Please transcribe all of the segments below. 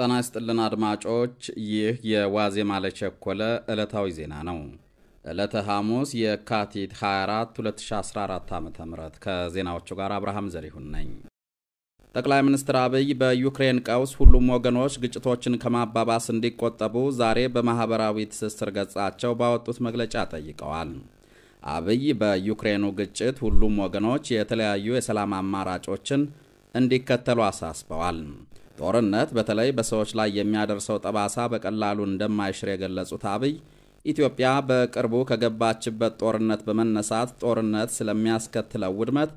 ጤና ይስጥልን አድማጮች፣ ይህ የዋዜማ ለቸኮለ ዕለታዊ ዜና ነው። ዕለተ ሐሙስ የካቲት 24 2014 ዓ ም ከዜናዎቹ ጋር አብርሃም ዘሪሁን ነኝ። ጠቅላይ ሚኒስትር አብይ በዩክሬን ቀውስ ሁሉም ወገኖች ግጭቶችን ከማባባስ እንዲቆጠቡ ዛሬ በማኅበራዊ ትስስር ገጻቸው ባወጡት መግለጫ ጠይቀዋል። አብይ በዩክሬኑ ግጭት ሁሉም ወገኖች የተለያዩ የሰላም አማራጮችን እንዲከተሉ አሳስበዋል። ጦርነት በተለይ በሰዎች ላይ የሚያደርሰው ጠባሳ በቀላሉ እንደማይሽር የገለጹት አብይ ኢትዮጵያ በቅርቡ ከገባችበት ጦርነት በመነሳት ጦርነት ስለሚያስከትለው ውድመት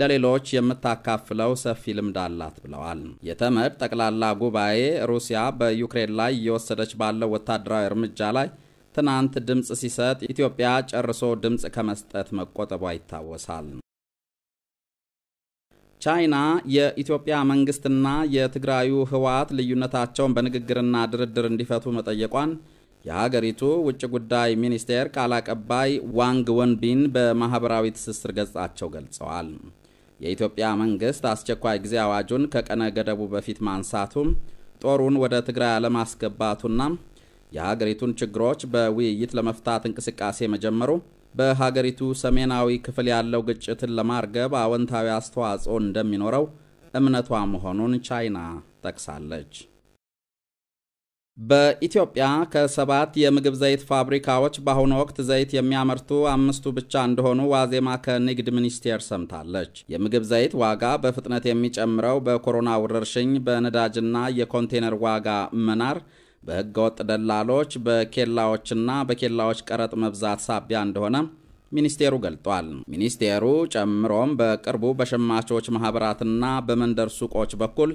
ለሌሎች የምታካፍለው ሰፊ ልምድ አላት ብለዋል። የተመድ ጠቅላላ ጉባኤ ሩሲያ በዩክሬን ላይ እየወሰደች ባለው ወታደራዊ እርምጃ ላይ ትናንት ድምፅ ሲሰጥ ኢትዮጵያ ጨርሶ ድምፅ ከመስጠት መቆጠቧ ይታወሳል። ቻይና የኢትዮጵያ መንግስትና የትግራዩ ህወሓት ልዩነታቸውን በንግግርና ድርድር እንዲፈቱ መጠየቋን የሀገሪቱ ውጭ ጉዳይ ሚኒስቴር ቃል አቀባይ ዋንግ ወንቢን በማኅበራዊ ትስስር ገጻቸው ገልጸዋል። የኢትዮጵያ መንግስት አስቸኳይ ጊዜ አዋጁን ከቀነ ገደቡ በፊት ማንሳቱም ጦሩን ወደ ትግራይ አለማስገባቱና የሀገሪቱን ችግሮች በውይይት ለመፍታት እንቅስቃሴ መጀመሩ በሀገሪቱ ሰሜናዊ ክፍል ያለው ግጭትን ለማርገብ አወንታዊ አስተዋጽኦ እንደሚኖረው እምነቷ መሆኑን ቻይና ጠቅሳለች። በኢትዮጵያ ከሰባት የምግብ ዘይት ፋብሪካዎች በአሁኑ ወቅት ዘይት የሚያመርቱ አምስቱ ብቻ እንደሆኑ ዋዜማ ከንግድ ሚኒስቴር ሰምታለች። የምግብ ዘይት ዋጋ በፍጥነት የሚጨምረው በኮሮና ወረርሽኝ፣ በነዳጅና የኮንቴነር ዋጋ መናር በህገወጥ ደላሎች በኬላዎችና በኬላዎች ቀረጥ መብዛት ሳቢያ እንደሆነ ሚኒስቴሩ ገልጧል። ሚኒስቴሩ ጨምሮም በቅርቡ በሸማቾች ማኅበራትና በመንደር ሱቆች በኩል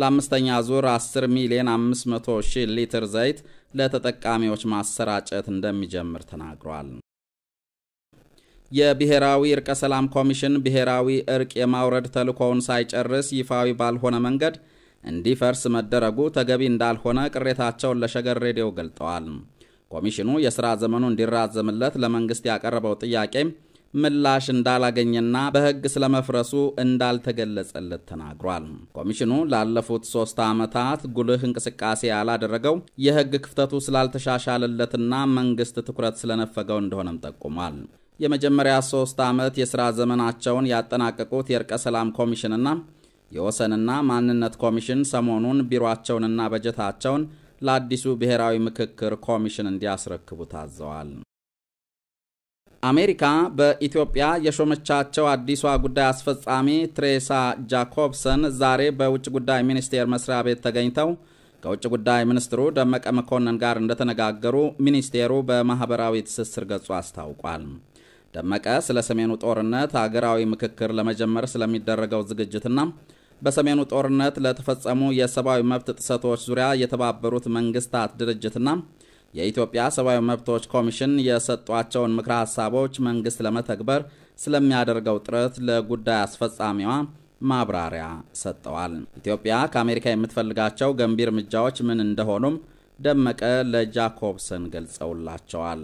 ለአምስተኛ ዙር 10 ሚሊዮን 500 ሺህ ሊትር ዘይት ለተጠቃሚዎች ማሰራጨት እንደሚጀምር ተናግሯል። የብሔራዊ እርቀ ሰላም ኮሚሽን ብሔራዊ እርቅ የማውረድ ተልእኮውን ሳይጨርስ ይፋዊ ባልሆነ መንገድ እንዲፈርስ መደረጉ ተገቢ እንዳልሆነ ቅሬታቸውን ለሸገር ሬዲዮ ገልጠዋል። ኮሚሽኑ የሥራ ዘመኑ እንዲራዘምለት ለመንግሥት ያቀረበው ጥያቄ ምላሽ እንዳላገኘና በሕግ ስለመፍረሱ እንዳልተገለጸለት ተናግሯል። ኮሚሽኑ ላለፉት ሦስት ዓመታት ጉልህ እንቅስቃሴ ያላደረገው የሕግ ክፍተቱ ስላልተሻሻለለትና መንግሥት ትኩረት ስለነፈገው እንደሆነም ጠቁሟል። የመጀመሪያ ሦስት ዓመት የሥራ ዘመናቸውን ያጠናቀቁት የእርቀ ሰላም ኮሚሽንና የወሰንና ማንነት ኮሚሽን ሰሞኑን ቢሮአቸውንና በጀታቸውን ለአዲሱ ብሔራዊ ምክክር ኮሚሽን እንዲያስረክቡ ታዘዋል። አሜሪካ በኢትዮጵያ የሾመቻቸው አዲሷ ጉዳይ አስፈጻሚ ትሬሳ ጃኮብሰን ዛሬ በውጭ ጉዳይ ሚኒስቴር መስሪያ ቤት ተገኝተው ከውጭ ጉዳይ ሚኒስትሩ ደመቀ መኮንን ጋር እንደተነጋገሩ ሚኒስቴሩ በማኅበራዊ ትስስር ገጹ አስታውቋል። ደመቀ ስለ ሰሜኑ ጦርነት አገራዊ ምክክር ለመጀመር ስለሚደረገው ዝግጅትና በሰሜኑ ጦርነት ለተፈጸሙ የሰብአዊ መብት ጥሰቶች ዙሪያ የተባበሩት መንግስታት ድርጅትና የኢትዮጵያ ሰብአዊ መብቶች ኮሚሽን የሰጧቸውን ምክረ ሀሳቦች መንግስት ለመተግበር ስለሚያደርገው ጥረት ለጉዳይ አስፈጻሚዋ ማብራሪያ ሰጠዋል። ኢትዮጵያ ከአሜሪካ የምትፈልጋቸው ገንቢ እርምጃዎች ምን እንደሆኑም ደመቀ ለጃኮብሰን ገልጸውላቸዋል።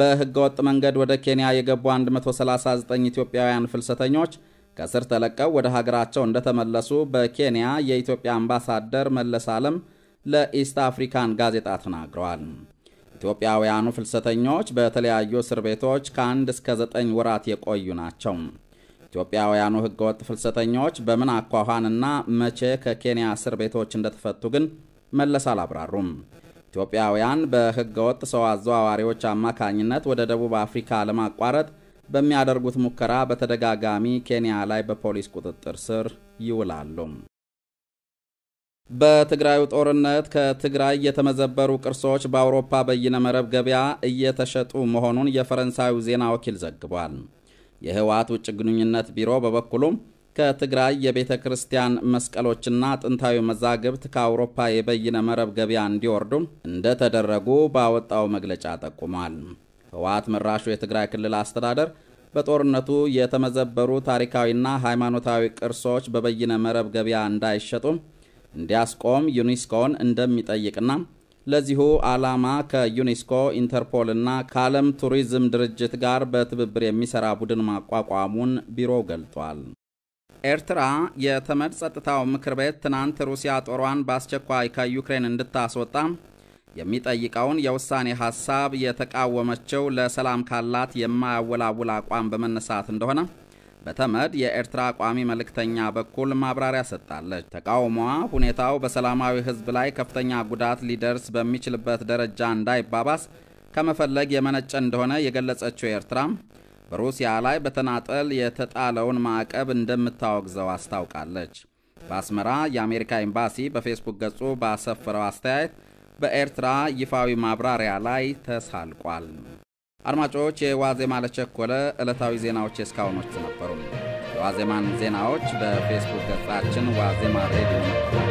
በህገወጥ መንገድ ወደ ኬንያ የገቡ 139 ኢትዮጵያውያን ፍልሰተኞች ከእስር ተለቀው ወደ ሀገራቸው እንደተመለሱ በኬንያ የኢትዮጵያ አምባሳደር መለስ አለም ለኢስት አፍሪካን ጋዜጣ ተናግረዋል። ኢትዮጵያውያኑ ፍልሰተኞች በተለያዩ እስር ቤቶች ከአንድ እስከ ዘጠኝ ወራት የቆዩ ናቸው። ኢትዮጵያውያኑ ህገወጥ ፍልሰተኞች በምን አኳኋንና መቼ ከኬንያ እስር ቤቶች እንደተፈቱ ግን መለስ አላብራሩም። ኢትዮጵያውያን በህገወጥ ሰው አዘዋዋሪዎች አማካኝነት ወደ ደቡብ አፍሪካ ለማቋረጥ በሚያደርጉት ሙከራ በተደጋጋሚ ኬንያ ላይ በፖሊስ ቁጥጥር ስር ይውላሉ። በትግራዩ ጦርነት ከትግራይ የተመዘበሩ ቅርሶች በአውሮፓ በይነ መረብ ገበያ እየተሸጡ መሆኑን የፈረንሳዩ ዜና ወኪል ዘግቧል። የህወሓት ውጭ ግንኙነት ቢሮ በበኩሉም ከትግራይ የቤተ ክርስቲያን መስቀሎችና ጥንታዊ መዛግብት ከአውሮፓ የበይነ መረብ ገበያ እንዲወርዱ እንደተደረጉ ባወጣው መግለጫ ጠቁሟል። ህወሓት መራሹ የትግራይ ክልል አስተዳደር በጦርነቱ የተመዘበሩ ታሪካዊና ሃይማኖታዊ ቅርሶች በበይነ መረብ ገበያ እንዳይሸጡ እንዲያስቆም ዩኒስኮን እንደሚጠይቅና ለዚሁ ዓላማ ከዩኔስኮ ኢንተርፖልና ከዓለም ቱሪዝም ድርጅት ጋር በትብብር የሚሰራ ቡድን ማቋቋሙን ቢሮው ገልጧል። ኤርትራ የተመድ ጸጥታው ምክር ቤት ትናንት ሩሲያ ጦሯን በአስቸኳይ ከዩክሬን እንድታስወጣ የሚጠይቀውን የውሳኔ ሀሳብ የተቃወመችው ለሰላም ካላት የማያወላውል አቋም በመነሳት እንደሆነ በተመድ የኤርትራ ቋሚ መልእክተኛ በኩል ማብራሪያ ሰጥታለች። ተቃውሟ ሁኔታው በሰላማዊ ሕዝብ ላይ ከፍተኛ ጉዳት ሊደርስ በሚችልበት ደረጃ እንዳይባባስ ከመፈለግ የመነጨ እንደሆነ የገለጸችው ኤርትራ በሩሲያ ላይ በተናጠል የተጣለውን ማዕቀብ እንደምታወግዘው አስታውቃለች። በአስመራ የአሜሪካ ኤምባሲ በፌስቡክ ገጹ ባሰፈረው አስተያየት በኤርትራ ይፋዊ ማብራሪያ ላይ ተሳልቋል። አድማጮች፣ የዋዜማ ለቸኮለ ዕለታዊ ዜናዎች የእስካሁኖች ነበሩ። የዋዜማን ዜናዎች በፌስቡክ ገጻችን ዋዜማ ሬዲዮ